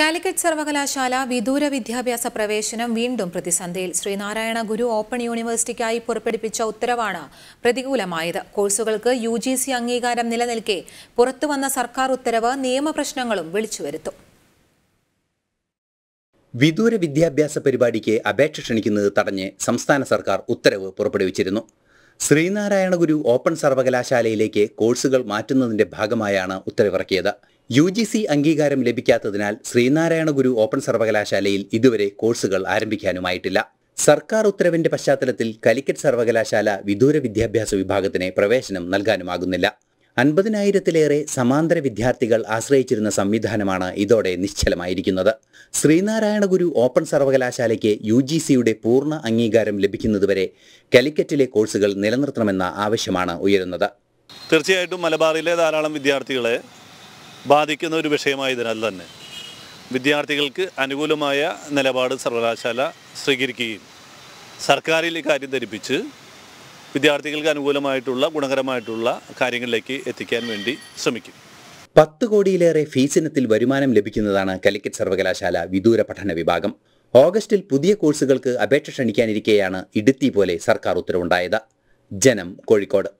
കാലിക്കറ്റ് സർവകലാശാല വിദൂര വിദ്യാഭ്യാസ പ്രവേശനം വീണ്ടും പ്രതിസന്ധിയിൽ ശ്രീനാരായണ ഗുരു ഓപ്പൺ യൂണിവേഴ്സിറ്റിക്കായി പുറപ്പെടുവിച്ച ഉത്തരവാണ് പ്രതികൂലമായത് കോഴ്സുകൾക്ക് യു ജി സി അംഗീകാരം നിലനിൽക്കെ പുറത്തുവന്ന സർക്കാർ ഉത്തരവ് നിയമപ്രശ്നങ്ങളും വിളിച്ചുവരുത്തും വിദൂര വിദ്യാഭ്യാസ പരിപാടിക്ക് അപേക്ഷ ക്ഷണിക്കുന്നത് തടഞ്ഞ് സംസ്ഥാന സർക്കാർ ഉത്തരവ് പുറപ്പെടുവിച്ചിരുന്നു ശ്രീനാരായണ ഗുരു ഓപ്പൺ സർവകലാശാലയിലേക്ക് കോഴ്സുകൾ മാറ്റുന്നതിന്റെ ഭാഗമായാണ് ഉത്തരവിറക്കിയത് യു ജി സി അംഗീകാരം ലഭിക്കാത്തതിനാൽ ശ്രീനാരായണ ഗുരു ഓപ്പൺ സർവകലാശാലയിൽ ഇതുവരെ കോഴ്സുകൾ ആരംഭിക്കാനുമായിട്ടില്ല സർക്കാർ ഉത്തരവിന്റെ പശ്ചാത്തലത്തിൽ കലിക്കറ്റ് സർവകലാശാല വിദൂര വിദ്യാഭ്യാസ വിഭാഗത്തിന് പ്രവേശനം നൽകാനുമാകുന്നില്ല അൻപതിനായിരത്തിലേറെ സമാന്തര വിദ്യാർത്ഥികൾ ആശ്രയിച്ചിരുന്ന സംവിധാനമാണ് ഇതോടെ നിശ്ചലമായിരിക്കുന്നത് ശ്രീനാരായണ ഗുരു ഓപ്പൺ സർവകലാശാലയ്ക്ക് യു ജി സിയുടെ പൂർണ്ണ അംഗീകാരം ലഭിക്കുന്നതുവരെ കലിക്കറ്റിലെ കോഴ്സുകൾ നിലനിർത്തണമെന്ന ആവശ്യമാണ് ഉയരുന്നത് തീർച്ചയായിട്ടും മലബാറിലെ ധാരാളം വിദ്യാർത്ഥികളെ ബാധിക്കുന്ന ഒരു വിഷയമായതിനാൽ തന്നെ വിദ്യാർത്ഥികൾക്ക് അനുകൂലമായ നിലപാട് സർവകലാശാല സ്വീകരിക്കുകയും സർക്കാരിൽ ഇക്കാര്യം ധരിപ്പിച്ച് വിദ്യാർത്ഥികൾക്ക് അനുകൂലമായിട്ടുള്ള ഗുണകരമായിട്ടുള്ള കാര്യങ്ങളിലേക്ക് എത്തിക്കാൻ വേണ്ടി ശ്രമിക്കും പത്ത് കോടിയിലേറെ ഫീസിനത്തിൽ വരുമാനം ലഭിക്കുന്നതാണ് കലിക്കറ്റ് സർവകലാശാല വിദൂര പഠന വിഭാഗം ഓഗസ്റ്റിൽ പുതിയ കോഴ്സുകൾക്ക് അപേക്ഷ ക്ഷണിക്കാനിരിക്കെയാണ് ഇടുത്തി പോലെ സർക്കാർ ഉത്തരവുണ്ടായത് ജനം കോഴിക്കോട്